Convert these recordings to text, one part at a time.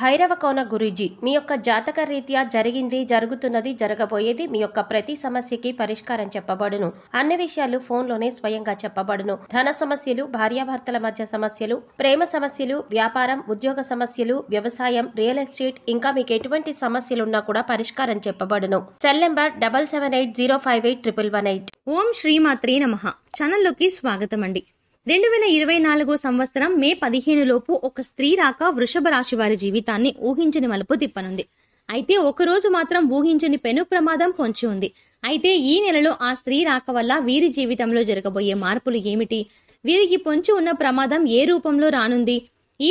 భైరవకోన గురూజీ మీ యొక్క జాతక రీత్యా జరిగింది జరుగుతున్నది జరగబోయేది మీ యొక్క ప్రతి సమస్యకి పరిష్కారం చెప్పబడును అన్ని విషయాలు ఫోన్లోనే స్వయంగా చెప్పబడును ధన సమస్యలు భార్యాభర్తల మధ్య సమస్యలు ప్రేమ సమస్యలు వ్యాపారం ఉద్యోగ సమస్యలు వ్యవసాయం రియల్ ఎస్టేట్ ఇంకా మీకు ఎటువంటి సమస్యలున్నా కూడా పరిష్కారం చెప్పబడును cell number double seven eight zero five eight triple one eight Om Srimatre Namah ఛానల్లోకి స్వాగతం అండి రెండు వేల ఇరవై నాలుగో సంవత్సరం మే పదిహేను లోపు ఒక స్త్రీ రాక వృషభ రాశి వారి జీవితాన్ని ఊహించని మలుపు తిప్పనుంది అయితే ఒకరోజు మాత్రం ఊహించని పెను ప్రమాదం పొంచి ఉంది అయితే ఈ నెలలో ఆ స్త్రీ రాక వల్ల వీరి జీవితంలో జరగబోయే మార్పులు ఏమిటి వీరికి పొంచి ఉన్న ప్రమాదం ఏ రూపంలో రానుంది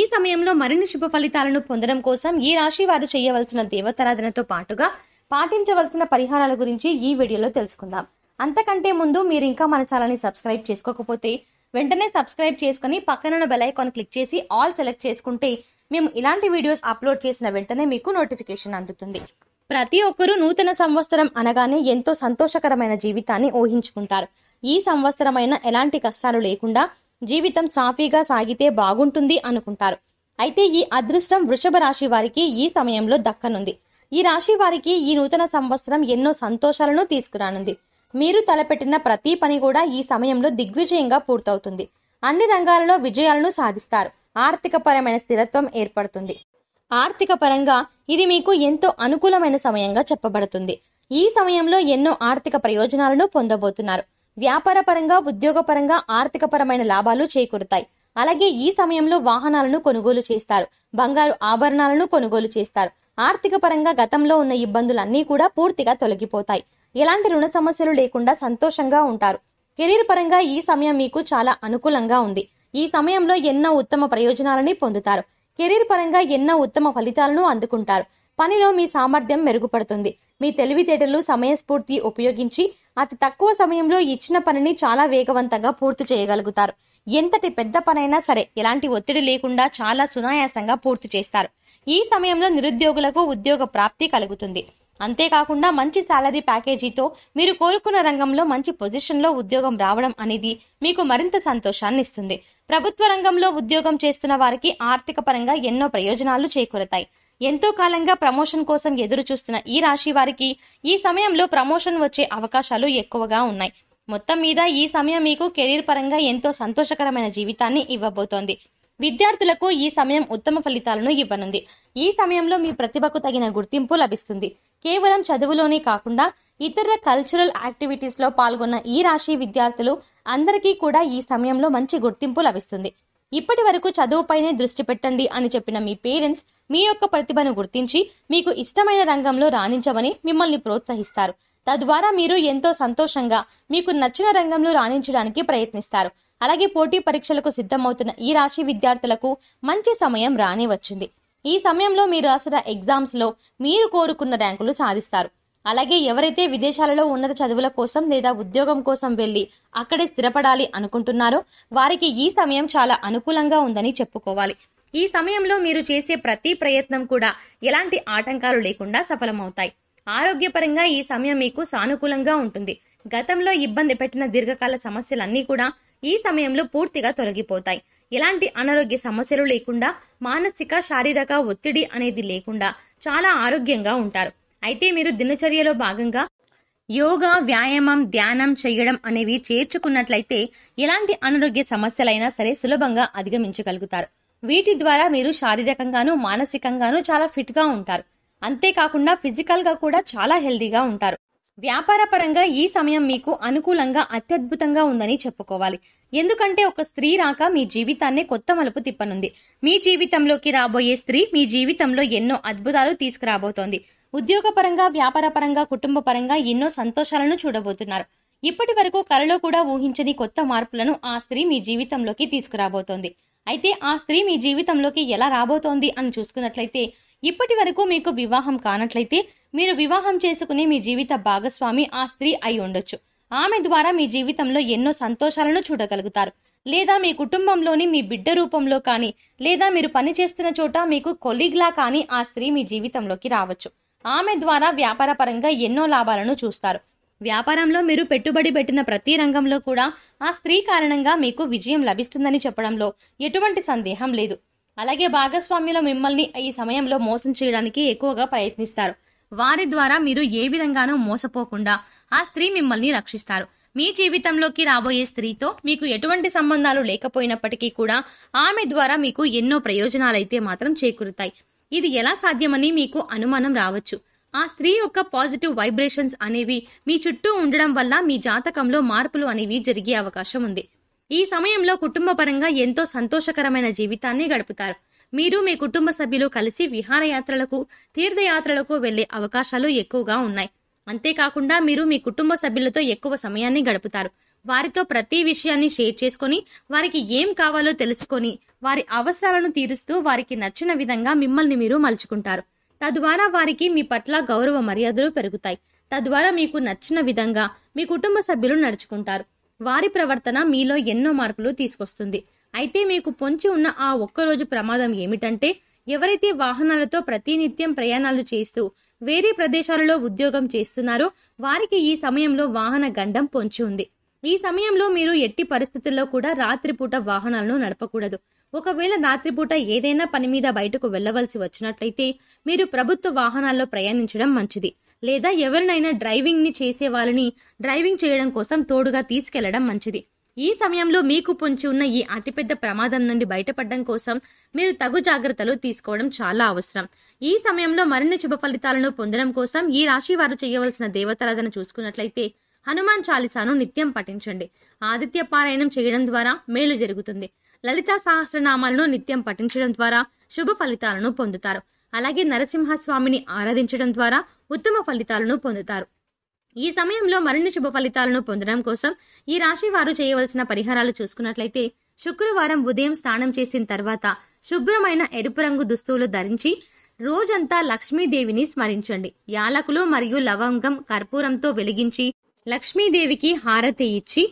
ఈ సమయంలో మరిన్ని శుభ ఫలితాలను పొందడం కోసం ఈ రాశి వారు చేయవలసిన దేవతారాధనతో పాటుగా పాటించవలసిన పరిహారాల గురించి ఈ వీడియోలో తెలుసుకుందాం అంతకంటే ముందు మీరు ఇంకా మన ఛానల్ని సబ్స్క్రైబ్ చేసుకోకపోతే వెంటనే సబ్స్క్రైబ్ చేసుకుని పక్కనున్న బెల్ ఐకాన్ క్లిక్ చేసి ఆల్ సెలెక్ట్ చేసుకుంటే మేము ఇలాంటి వీడియోస్ అప్లోడ్ చేసిన వెంటనే మీకు నోటిఫికేషన్ అందుతుంది ప్రతి ఒక్కరూ నూతన సంవత్సరం అనగానే ఎంతో సంతోషకరమైన జీవితాన్ని ఊహించుకుంటారు ఈ సంవత్సరమైన ఎలాంటి కష్టాలు లేకుండా జీవితం సాఫీగా సాగితే బాగుంటుంది అనుకుంటారు అయితే ఈ అదృష్టం వృషభ రాశి వారికి ఈ సమయంలో దక్కనుంది ఈ రాశి వారికి ఈ నూతన సంవత్సరం ఎన్నో సంతోషాలను తీసుకురానుంది మీరు తలపెట్టిన ప్రతి పని కూడా ఈ సమయంలో దిగ్విజయంగా పూర్తవుతుంది అన్ని రంగాలలో విజయాలను సాధిస్తారు ఆర్థికపరమైన స్థిరత్వం ఏర్పడుతుంది ఆర్థిక పరంగా ఇది మీకు ఎంతో అనుకూలమైన సమయంగా చెప్పబడుతుంది ఈ సమయంలో ఎన్నో ఆర్థిక ప్రయోజనాలను పొందబోతున్నారు వ్యాపారపరంగా ఉద్యోగపరంగా ఆర్థికపరమైన లాభాలు చేకూరుతాయి అలాగే ఈ సమయంలో వాహనాలను కొనుగోలు చేస్తారు బంగారు ఆభరణాలను కొనుగోలు చేస్తారు ఆర్థిక పరంగా గతంలో ఉన్న ఇబ్బందులన్నీ కూడా పూర్తిగా తొలగిపోతాయి ఎలాంటి రుణ సమస్యలు లేకుండా సంతోషంగా ఉంటారు కెరీర్ పరంగా ఈ సమయం మీకు చాలా అనుకూలంగా ఉంది ఈ సమయంలో ఎన్నో ఉత్తమ ప్రయోజనాలని పొందుతారు కెరీర్ పరంగా ఎన్నో ఉత్తమ ఫలితాలను అందుకుంటారు పనిలో మీ సామర్థ్యం మెరుగుపడుతుంది మీ తెలివితేటలు సమయస్ఫూర్తి ఉపయోగించి అతి తక్కువ సమయంలో ఇచ్చిన పనిని చాలా వేగవంతంగా పూర్తి చేయగలుగుతారు ఎంతటి పెద్ద పనైనా సరే ఎలాంటి ఒత్తిడి లేకుండా చాలా సునాయాసంగా పూర్తి చేస్తారు ఈ సమయంలో నిరుద్యోగులకు ఉద్యోగ ప్రాప్తి కలుగుతుంది అంతేకాకుండా మంచి శాలరీ ప్యాకేజీతో మీరు కోరుకున్న రంగంలో మంచి పొజిషన్లో ఉద్యోగం రావడం అనేది మీకు మరింత సంతోషాన్ని ఇస్తుంది ప్రభుత్వ రంగంలో ఉద్యోగం చేస్తున్న వారికి ఆర్థిక పరంగా ఎన్నో ప్రయోజనాలు చేకూరతాయి ఎంతో కాలంగా ప్రమోషన్ కోసం ఎదురు చూస్తున్న ఈ రాశి వారికి ఈ సమయంలో ప్రమోషన్ వచ్చే అవకాశాలు ఎక్కువగా ఉన్నాయి మొత్తం మీద ఈ సమయం మీకు కెరీర్ పరంగా ఎంతో సంతోషకరమైన జీవితాన్ని ఇవ్వబోతోంది విద్యార్థులకు ఈ సమయం ఉత్తమ ఫలితాలను ఇవ్వనుంది ఈ సమయంలో మీ ప్రతిభకు తగిన గుర్తింపు లభిస్తుంది కేవలం చదువులోనే కాకుండా ఇతర కల్చరల్ యాక్టివిటీస్లో పాల్గొన్న ఈ రాశి విద్యార్థులు అందరికీ కూడా ఈ సమయంలో మంచి గుర్తింపు లభిస్తుంది ఇప్పటి వరకు చదువుపైనే దృష్టి పెట్టండి అని చెప్పిన మీ పేరెంట్స్ మీ యొక్క ప్రతిభను గుర్తించి మీకు ఇష్టమైన రంగంలో రాణించమని మిమ్మల్ని ప్రోత్సహిస్తారు తద్వారా మీరు ఎంతో సంతోషంగా మీకు నచ్చిన రంగంలో రాణించడానికి ప్రయత్నిస్తారు అలాగే పోటీ పరీక్షలకు సిద్ధమవుతున్న ఈ రాశి విద్యార్థులకు మంచి సమయం రాని వచ్చింది ఈ సమయంలో మీరు రాసిన ఎగ్జామ్స్లో మీరు కోరుకున్న ర్యాంకులు సాధిస్తారు అలాగే ఎవరైతే విదేశాలలో ఉన్నత చదువుల కోసం లేదా ఉద్యోగం కోసం వెళ్ళి అక్కడే స్థిరపడాలి అనుకుంటున్నారో వారికి ఈ సమయం చాలా అనుకూలంగా ఉందని చెప్పుకోవాలి ఈ సమయంలో మీరు చేసే ప్రతి ప్రయత్నం కూడా ఎలాంటి ఆటంకాలు లేకుండా సఫలమవుతాయి ఆరోగ్యపరంగా ఈ సమయం మీకు సానుకూలంగా ఉంటుంది గతంలో ఇబ్బంది పెట్టిన దీర్ఘకాల సమస్యలన్నీ కూడా ఈ సమయంలో పూర్తిగా తొలగిపోతాయి ఎలాంటి అనారోగ్య సమస్యలు లేకుండా మానసిక శారీరక ఒత్తిడి అనేది లేకుండా చాలా ఆరోగ్యంగా ఉంటారు అయితే మీరు దినచర్యలో భాగంగా యోగా వ్యాయామం ధ్యానం చేయడం అనేవి చేర్చుకున్నట్లయితే ఎలాంటి అనారోగ్య సమస్యలైనా సరే సులభంగా అధిగమించగలుగుతారు వీటి ద్వారా మీరు శారీరకంగాను మానసికంగాను చాలా ఫిట్గా ఉంటారు అంతేకాకుండా ఫిజికల్గా కూడా చాలా హెల్దీగా ఉంటారు వ్యాపారపరంగా ఈ సమయం మీకు అనుకూలంగా అత్యద్భుతంగా ఉందని చెప్పుకోవాలి ఎందుకంటే ఒక స్త్రీ రాక మీ జీవితాన్నే కొత్త మలుపు తిప్పనుంది మీ జీవితంలోకి రాబోయే స్త్రీ మీ జీవితంలో ఎన్నో అద్భుతాలు తీసుకురాబోతోంది ఉద్యోగపరంగా వ్యాపారపరంగా కుటుంబ పరంగా ఎన్నో సంతోషాలను చూడబోతున్నారు ఇప్పటి వరకు కలలో కూడా ఊహించని కొత్త మార్పులను ఆ స్త్రీ మీ జీవితంలోకి తీసుకురాబోతోంది అయితే ఆ స్త్రీ మీ జీవితంలోకి ఎలా రాబోతోంది అని చూసుకున్నట్లయితే ఇప్పటి వరకు మీకు వివాహం కానట్లయితే మీరు వివాహం చేసుకునే మీ జీవిత భాగస్వామి ఆ స్త్రీ అయి ఉండొచ్చు ఆమె ద్వారా మీ జీవితంలో ఎన్నో సంతోషాలను చూడగలుగుతారు లేదా మీ కుటుంబంలోని మీ బిడ్డ రూపంలో కానీ లేదా మీరు పనిచేస్తున్న చోట మీకు కొలీగ్లా కానీ ఆ స్త్రీ మీ జీవితంలోకి రావచ్చు ఆమె ద్వారా వ్యాపారపరంగా ఎన్నో లాభాలను చూస్తారు వ్యాపారంలో మీరు పెట్టుబడి పెట్టిన ప్రతి రంగంలో కూడా ఆ స్త్రీ కారణంగా మీకు విజయం లభిస్తుందని చెప్పడంలో ఎటువంటి సందేహం లేదు అలాగే భాగస్వామ్యులు మిమ్మల్ని ఈ సమయంలో మోసం చేయడానికి ఎక్కువగా ప్రయత్నిస్తారు వారి ద్వారా మీరు ఏ విధంగానూ మోసపోకుండా ఆ స్త్రీ మిమ్మల్ని రక్షిస్తారు మీ జీవితంలోకి రాబోయే స్త్రీతో మీకు ఎటువంటి సంబంధాలు లేకపోయినప్పటికీ కూడా ఆమె ద్వారా మీకు ఎన్నో ప్రయోజనాలైతే మాత్రం చేకూరుతాయి ఇది ఎలా సాధ్యమని మీకు అనుమానం రావచ్చు ఆ స్త్రీ యొక్క పాజిటివ్ వైబ్రేషన్స్ అనేవి మీ చుట్టూ ఉండడం వల్ల మీ జాతకంలో మార్పులు అనేవి జరిగే అవకాశం ఉంది ఈ సమయంలో కుటుంబపరంగా ఎంతో సంతోషకరమైన జీవితాన్ని గడుపుతారు మీరు మీ కుటుంబ సభ్యులు కలిసి విహారయాత్రలకు తీర్థయాత్రలకు వెళ్లే అవకాశాలు ఎక్కువగా ఉన్నాయి అంతేకాకుండా మీరు మీ కుటుంబ సభ్యులతో ఎక్కువ సమయాన్ని గడుపుతారు వారితో ప్రతి విషయాన్ని షేర్ చేసుకొని వారికి ఏం కావాలో తెలుసుకొని వారి అవసరాలను తీరుస్తూ వారికి నచ్చిన విధంగా మిమ్మల్ని మీరు మలుచుకుంటారు తద్వారా వారికి మీ పట్ల గౌరవ మర్యాదలు పెరుగుతాయి తద్వారా మీకు నచ్చిన విధంగా మీ కుటుంబ సభ్యులు నడుచుకుంటారు వారి ప్రవర్తన మీలో ఎన్నో మార్పులు తీసుకొస్తుంది అయితే మీకు పొంచి ఉన్న ఆ ఒక్కరోజు ప్రమాదం ఏమిటంటే ఎవరైతే వాహనాలతో ప్రతినిత్యం ప్రయాణాలు చేస్తూ వేరే ప్రదేశాలలో ఉద్యోగం చేస్తున్నారో వారికి ఈ సమయంలో వాహన గండం పొంచి ఉంది ఈ సమయంలో మీరు ఎట్టి పరిస్థితుల్లో కూడా రాత్రిపూట వాహనాలను నడపకూడదు ఒకవేళ రాత్రిపూట ఏదైనా పని మీద బయటకు వెళ్ళవలసి వచ్చినట్లయితే మీరు ప్రభుత్వ వాహనాల్లో ప్రయాణించడం మంచిది లేదా ఎవరినైనా డ్రైవింగ్ని చేసే వాళ్ళని డ్రైవింగ్ చేయడం కోసం తోడుగా తీసుకెళ్లడం మంచిది ఈ సమయంలో మీకు పొంచి ఉన్న ఈ అతిపెద్ద ప్రమాదం నుండి బయటపడడం కోసం మీరు తగు జాగ్రత్తలు తీసుకోవడం చాలా అవసరం ఈ సమయంలో మరిన్ని శుభ ఫలితాలను పొందడం కోసం ఈ రాశి వారు చేయవలసిన దేవతారాధన చూసుకున్నట్లయితే హనుమాన్ చాలీసాను నిత్యం పఠించండి ఆదిత్య పారాయణం చేయడం ద్వారా మేలు జరుగుతుంది లలితా సహస్రనామాలను నిత్యం పఠించడం ద్వారా శుభ ఫలితాలను పొందుతారు అలాగే నరసింహస్వామిని ఆరాధించడం ద్వారా ఉత్తమ ఫలితాలను పొందుతారు ఈ సమయంలో మరిన్ని శుభ ఫలితాలను పొందడం కోసం ఈ రాశి వారు చేయవలసిన పరిహారాలు చూసుకున్నట్లయితే శుక్రవారం ఉదయం స్నానం చేసిన తర్వాత శుభ్రమైన ఎరుపు రంగు దుస్తువులు ధరించి రోజంతా లక్ష్మీదేవిని స్మరించండి యాలకులు మరియు లవంగం కర్పూరంతో వెలిగించి లక్ష్మీదేవికి హారతి ఇచ్చి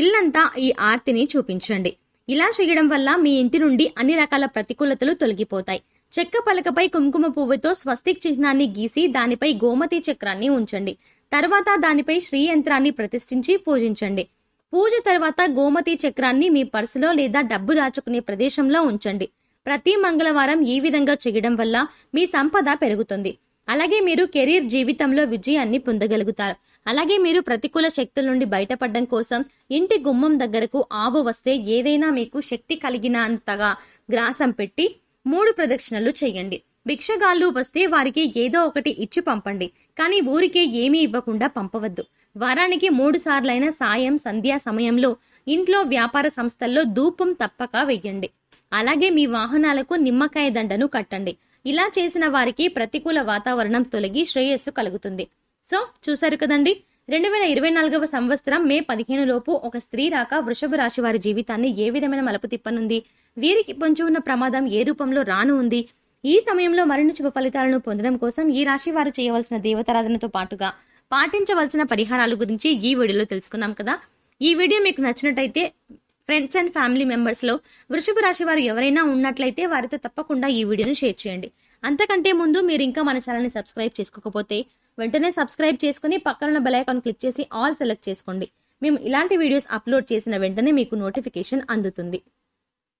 ఇల్లంతా ఈ ఆర్తిని చూపించండి ఇలా చేయడం వల్ల మీ ఇంటి నుండి అన్ని రకాల ప్రతికూలతలు తొలగిపోతాయి చెక్క పలకపై కుంకుమ పువ్వుతో స్వస్తిక్ చిహ్నాన్ని గీసి దానిపై గోమతి చక్రాన్ని ఉంచండి తర్వాత దానిపై శ్రీయంత్రాన్ని ప్రతిష్ఠించి పూజించండి పూజ తర్వాత గోమతి చక్రాన్ని మీ పర్సులో లేదా డబ్బు దాచుకునే ప్రదేశంలో ఉంచండి ప్రతి మంగళవారం ఈ విధంగా చేయడం వల్ల మీ సంపద పెరుగుతుంది అలాగే మీరు కెరీర్ జీవితంలో విజయాన్ని పొందగలుగుతారు అలాగే మీరు ప్రతికూల శక్తుల నుండి బయటపడడం కోసం ఇంటి గుమ్మం దగ్గరకు ఆవు వస్తే ఏదైనా మీకు శక్తి కలిగినంతగా గ్రాసం పెట్టి మూడు ప్రదక్షిణలు చేయండి భిక్షగాళ్ళు వస్తే వారికి ఏదో ఒకటి ఇచ్చి పంపండి కానీ ఊరికే ఏమీ ఇవ్వకుండా పంపవద్దు వారానికి మూడు సార్లైన సాయం సంధ్యా సమయంలో ఇంట్లో వ్యాపార సంస్థల్లో ధూపం తప్పక వెయ్యండి అలాగే మీ వాహనాలకు నిమ్మకాయ దండను కట్టండి ఇలా చేసిన వారికి ప్రతికూల వాతావరణం తొలగి శ్రేయస్సు కలుగుతుంది సో చూశారు కదండి రెండు వేల ఇరవై నాలుగవ సంవత్సరం మే పదిహేను లోపు ఒక స్త్రీ రాక వృషభ రాశి వారి జీవితాన్ని ఏ విధమైన మలుపు తిప్పనుంది వీరికి పొంచి ఉన్న ప్రమాదం ఏ రూపంలో రాను ఉంది ఈ సమయంలో మరిన్ని శుభ ఫలితాలను పొందడం కోసం ఈ రాశి వారు చేయవలసిన దేవతారాధనతో పాటుగా పాటించవలసిన పరిహారాల గురించి ఈ వీడియోలో తెలుసుకున్నాం కదా ఈ వీడియో మీకు నచ్చినట్టయితే ఫ్రెండ్స్ అండ్ ఫ్యామిలీ మెంబర్స్లో వృషభ రాశి వారు ఎవరైనా ఉన్నట్లయితే వారితో తప్పకుండా ఈ వీడియోను షేర్ చేయండి అంతకంటే ముందు మీరు ఇంకా మన ఛానల్ని సబ్స్క్రైబ్ చేసుకోకపోతే వెంటనే సబ్స్క్రైబ్ చేసుకుని పక్కన బెలైకాన్ క్లిక్ చేసి ఆల్ సెలెక్ట్ చేసుకోండి మేము ఇలాంటి వీడియోస్ అప్లోడ్ చేసిన వెంటనే మీకు నోటిఫికేషన్ అందుతుంది